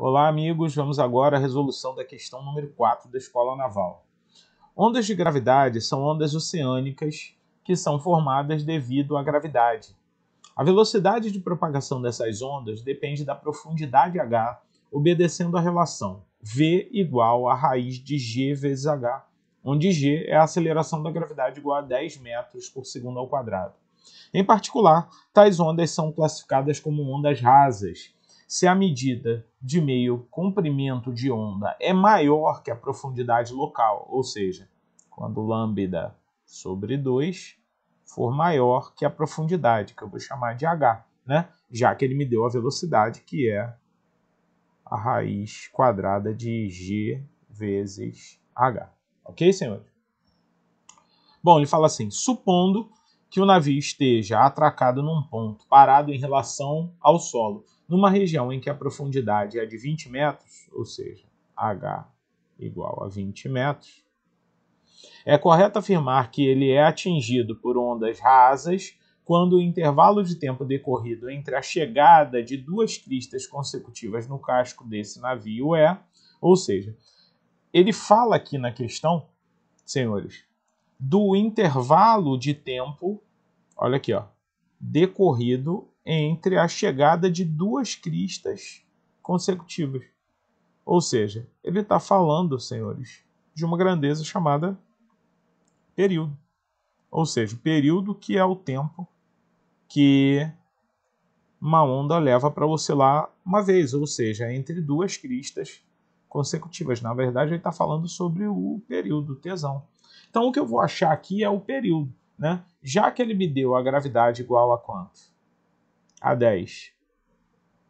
Olá, amigos. Vamos agora à resolução da questão número 4 da Escola Naval. Ondas de gravidade são ondas oceânicas que são formadas devido à gravidade. A velocidade de propagação dessas ondas depende da profundidade h, obedecendo à relação v igual a raiz de g vezes h, onde g é a aceleração da gravidade igual a 10 metros por segundo ao quadrado. Em particular, tais ondas são classificadas como ondas rasas, se a medida de meio comprimento de onda é maior que a profundidade local, ou seja, quando lambda sobre 2 for maior que a profundidade, que eu vou chamar de h, né? já que ele me deu a velocidade, que é a raiz quadrada de g vezes h. Ok, senhores? Bom, ele fala assim, supondo que o navio esteja atracado num ponto parado em relação ao solo numa região em que a profundidade é de 20 metros, ou seja, H igual a 20 metros, é correto afirmar que ele é atingido por ondas rasas quando o intervalo de tempo decorrido entre a chegada de duas cristas consecutivas no casco desse navio é, ou seja, ele fala aqui na questão, senhores, do intervalo de tempo, olha aqui, ó, decorrido entre a chegada de duas cristas consecutivas. Ou seja, ele está falando, senhores, de uma grandeza chamada período. Ou seja, período que é o tempo que uma onda leva para oscilar uma vez, ou seja, entre duas cristas consecutivas. Na verdade, ele está falando sobre o período, o tesão. Então, o que eu vou achar aqui é o período. Né? Já que ele me deu a gravidade igual a quanto? A 10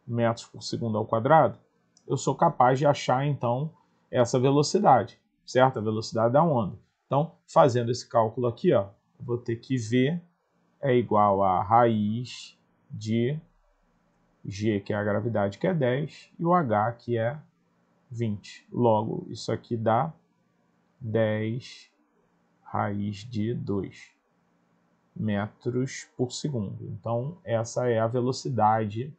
metros por segundo ao quadrado, eu sou capaz de achar então essa velocidade, certo? A velocidade da onda. Então, fazendo esse cálculo aqui, ó, vou ter que V é igual a raiz de G, que é a gravidade, que é 10, e o H, que é 20. Logo, isso aqui dá 10 raiz de 2 metros por segundo. Então, essa é a velocidade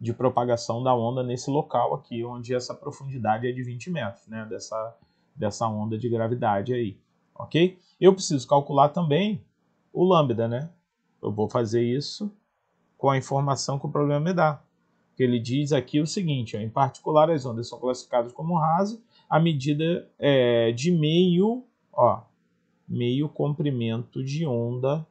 de propagação da onda nesse local aqui, onde essa profundidade é de 20 metros, né? Dessa, dessa onda de gravidade aí, ok? Eu preciso calcular também o lambda, né? Eu vou fazer isso com a informação que o problema me dá. Ele diz aqui o seguinte, ó, em particular as ondas são classificadas como raso à medida é, de meio, ó, meio comprimento de onda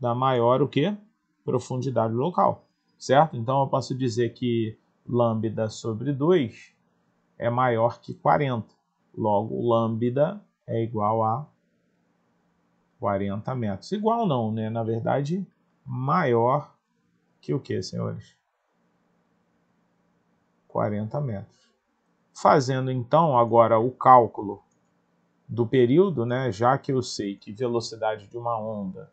da maior o que? Profundidade local, certo? Então eu posso dizer que lambda sobre 2 é maior que 40. Logo, lambda é igual a 40 metros. Igual não, né? Na verdade, maior que o que, senhores? 40 metros. Fazendo então agora o cálculo do período, né, já que eu sei que velocidade de uma onda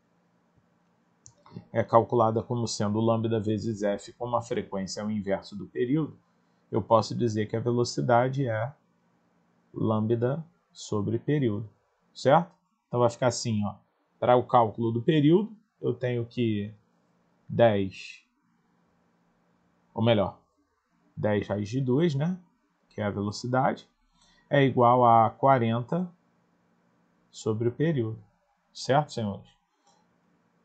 é calculada como sendo lambda vezes f como a frequência é o inverso do período, eu posso dizer que a velocidade é lambda sobre período, certo? Então vai ficar assim, ó. Para o cálculo do período, eu tenho que 10, ou melhor, 10 raiz de 2, né, que é a velocidade, é igual a 40 sobre o período. Certo, senhores?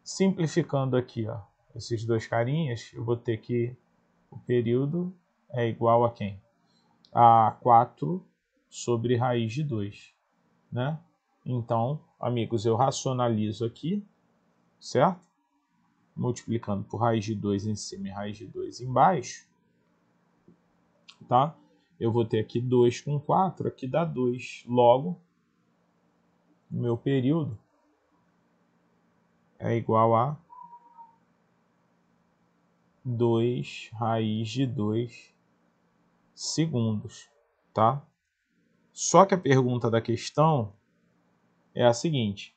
Simplificando aqui, ó, esses dois carinhas, eu vou ter que o período é igual a quem? A 4 sobre raiz de 2, né? Então, amigos, eu racionalizo aqui, certo? Multiplicando por raiz de 2 em cima e raiz de 2 embaixo, tá? Eu vou ter aqui 2 com 4, aqui dá 2. Logo, no meu período é igual a 2 raiz de 2 segundos, tá? Só que a pergunta da questão é a seguinte: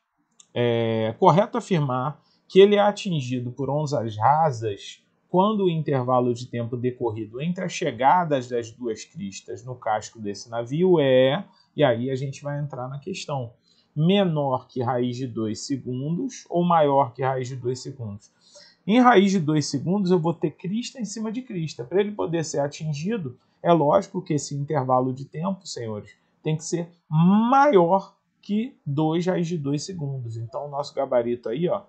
é correto afirmar que ele é atingido por ondas rasas quando o intervalo de tempo decorrido entre as chegadas das duas cristas no casco desse navio é. E aí a gente vai entrar na questão menor que raiz de 2 segundos ou maior que raiz de 2 segundos. Em raiz de 2 segundos, eu vou ter crista em cima de crista. Para ele poder ser atingido, é lógico que esse intervalo de tempo, senhores, tem que ser maior que 2 raiz de 2 segundos. Então, o nosso gabarito aí ó,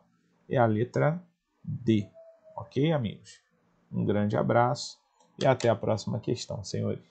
é a letra D. Ok, amigos? Um grande abraço e até a próxima questão, senhores.